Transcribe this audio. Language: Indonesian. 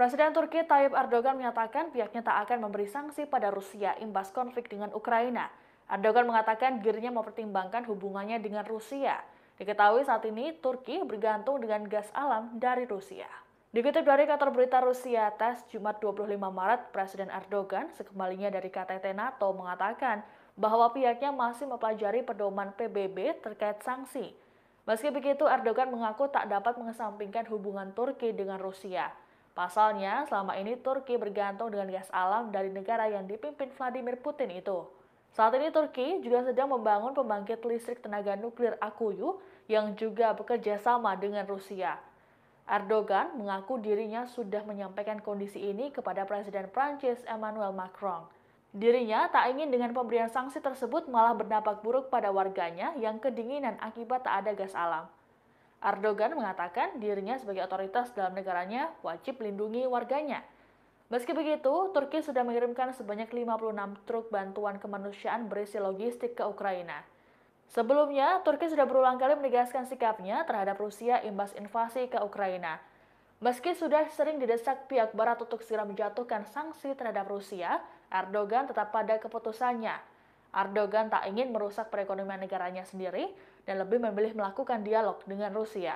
Presiden Turki Tayyip Erdogan menyatakan pihaknya tak akan memberi sanksi pada Rusia imbas konflik dengan Ukraina. Erdogan mengatakan dirinya mempertimbangkan hubungannya dengan Rusia. Diketahui saat ini Turki bergantung dengan gas alam dari Rusia. Dikutip dari kantor berita Rusia tes Jumat 25 Maret, Presiden Erdogan sekembalinya dari KTT NATO mengatakan bahwa pihaknya masih mempelajari pedoman PBB terkait sanksi. Meski begitu, Erdogan mengaku tak dapat mengesampingkan hubungan Turki dengan Rusia. Pasalnya, selama ini Turki bergantung dengan gas alam dari negara yang dipimpin Vladimir Putin itu. Saat ini Turki juga sedang membangun pembangkit listrik tenaga nuklir Akuyu yang juga bekerja sama dengan Rusia. Erdogan mengaku dirinya sudah menyampaikan kondisi ini kepada Presiden Prancis Emmanuel Macron. Dirinya tak ingin dengan pemberian sanksi tersebut malah berdampak buruk pada warganya yang kedinginan akibat tak ada gas alam. Erdogan mengatakan dirinya sebagai otoritas dalam negaranya wajib melindungi warganya. Meski begitu, Turki sudah mengirimkan sebanyak 56 truk bantuan kemanusiaan berisi logistik ke Ukraina. Sebelumnya, Turki sudah berulang kali menegaskan sikapnya terhadap Rusia imbas invasi ke Ukraina. Meski sudah sering didesak pihak Barat untuk segera menjatuhkan sanksi terhadap Rusia, Erdogan tetap pada keputusannya. Erdogan tak ingin merusak perekonomian negaranya sendiri dan lebih memilih melakukan dialog dengan Rusia.